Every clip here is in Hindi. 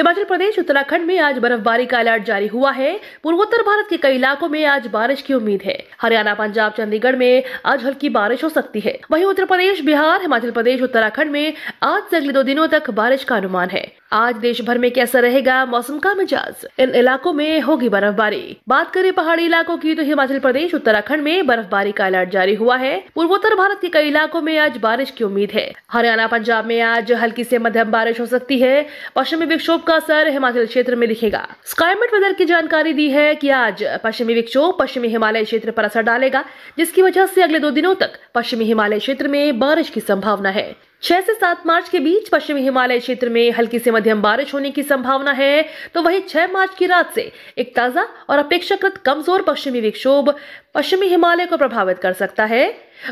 हिमाचल प्रदेश उत्तराखंड में आज बर्फबारी का अलर्ट जारी हुआ है पूर्वोत्तर भारत के कई इलाकों में आज बारिश की उम्मीद है हरियाणा पंजाब चंडीगढ़ में आज हल्की बारिश हो सकती है वहीं उत्तर प्रदेश बिहार हिमाचल प्रदेश उत्तराखंड में आज से अगले दो दिनों तक बारिश का अनुमान है आज देश भर में कैसा रहेगा मौसम का मिजाज इन इलाकों में होगी बर्फबारी बात करें पहाड़ी इलाकों की तो हिमाचल प्रदेश उत्तराखंड में बर्फबारी का अलर्ट जारी हुआ है पूर्वोत्तर भारत के कई इलाकों में आज बारिश की उम्मीद है हरियाणा पंजाब में आज हल्की से मध्यम बारिश हो सकती है पश्चिमी विक्षोभ का असर हिमाचल क्षेत्र में दिखेगा स्काईमेट वेदर की जानकारी दी है की आज पश्चिमी विक्षोभ पश्चिमी हिमालय क्षेत्र पर असर डालेगा जिसकी वजह से अगले दो दिनों तक पश्चिमी हिमालय क्षेत्र में बारिश की संभावना है छह से सात मार्च के बीच पश्चिमी हिमालय क्षेत्र में हल्की से मध्यम बारिश होने की संभावना है तो वहीं छह मार्च की रात से एक ताजा और अपेक्षाकृत कमजोर पश्चिमी विक्षोभ पश्चिमी हिमालय को प्रभावित कर सकता है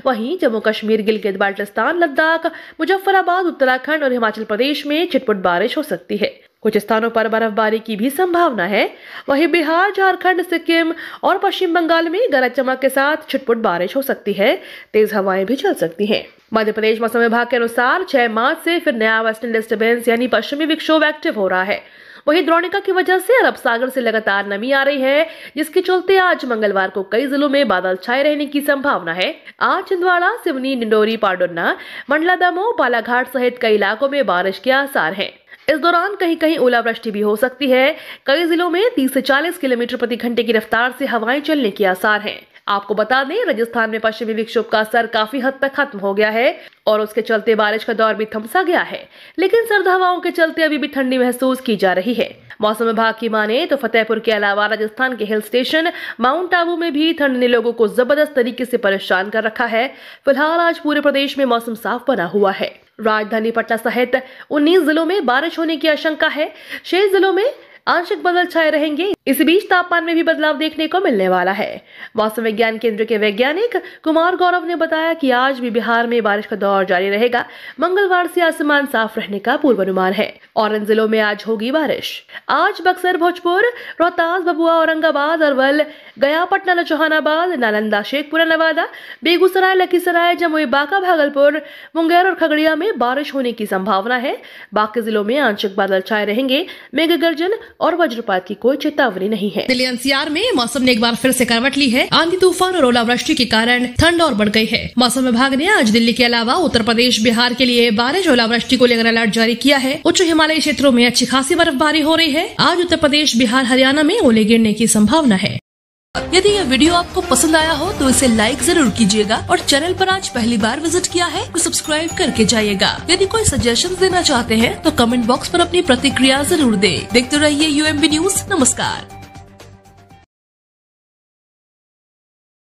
वहीं जम्मू कश्मीर गिलगित बाल्टिस्तान लद्दाख मुजफ्फराबाद उत्तराखंड और हिमाचल प्रदेश में छिटपुट बारिश हो सकती है कुछ स्थानों पर बर्फबारी की भी संभावना है वहीं बिहार झारखंड सिक्किम और पश्चिम बंगाल में गरज चमक के साथ छिटपुट बारिश हो सकती है तेज हवाएं भी चल सकती हैं मध्य प्रदेश मौसम विभाग के अनुसार छह मार्च से फिर नया वेस्टर्न डिस्टर्बेंस यानी पश्चिमी विक्षोभ एक्टिव हो रहा है वहीं द्रोणिका की वजह से अरब सागर से लगातार नमी आ रही है जिसके चलते आज मंगलवार को कई जिलों में बादल छाए रहने की संभावना है आज छिंदवाड़ा सिवनी डिंडोरी पाडुन्ना मंडला दमो बालाघाट सहित कई इलाकों में बारिश के आसार है इस दौरान कहीं कहीं ओलावृष्टि भी हो सकती है कई जिलों में 30 से 40 किलोमीटर प्रति घंटे की रफ्तार से हवाएं चलने के आसार हैं। आपको बता दें राजस्थान में पश्चिमी विक्षोभ का असर काफी हद तक खत्म हो गया है और उसके चलते बारिश का दौर भी थमसा गया है लेकिन सर्द हवाओं के चलते अभी भी ठंडी महसूस की जा रही है मौसम विभाग की माने तो फतेहपुर के अलावा राजस्थान के हिल स्टेशन माउंट आबू में भी ठंड ने लोगों को जबरदस्त तरीके से परेशान कर रखा है फिलहाल आज पूरे प्रदेश में मौसम साफ बना हुआ है राजधानी पटना सहित 19 जिलों में बारिश होने की आशंका है शेष जिलों में आंशिक बदल छाए रहेंगे इसी बीच तापमान में भी बदलाव देखने को मिलने वाला है मौसम विज्ञान केंद्र के वैज्ञानिक कुमार गौरव ने बताया कि आज भी बिहार में बारिश का दौर जारी रहेगा मंगलवार से आसमान साफ रहने का पूर्वानुमान है और इन जिलों में आज होगी बारिश आज बक्सर भोजपुर रोहतास बबुआ औरंगाबाद अरवल गया पटना लचौहानाबाद नालंदा शेखपुरा नवादा बेगूसराय लखीसराय जमुई बांका भागलपुर मुंगेर और खगड़िया में बारिश होने की संभावना है बाकी जिलों में आंशिक बादल छाए रहेंगे मेघ गर्जन और वज्रपात की कोई चेतावनी नहीं है दिल्ली एनसीआर में मौसम ने एक बार फिर से करवट ली है आंधी तूफान और ओलावृष्टि के कारण ठंड और बढ़ गई है मौसम विभाग ने आज दिल्ली के अलावा उत्तर प्रदेश बिहार के लिए बारिश ओलावृष्टि को लेकर अलर्ट जारी किया है उच्च हिमालयी क्षेत्रों में अच्छी खासी बर्फबारी हो रही है आज उत्तर प्रदेश बिहार हरियाणा में ओले गिरने की संभावना है यदि यह वीडियो आपको पसंद आया हो तो इसे लाइक जरूर कीजिएगा और चैनल पर आज पहली बार विजिट किया है तो सब्सक्राइब करके जाइएगा यदि कोई सजेशन देना चाहते हैं तो कमेंट बॉक्स पर अपनी प्रतिक्रिया जरूर दें। देखते रहिए यूएमबी न्यूज नमस्कार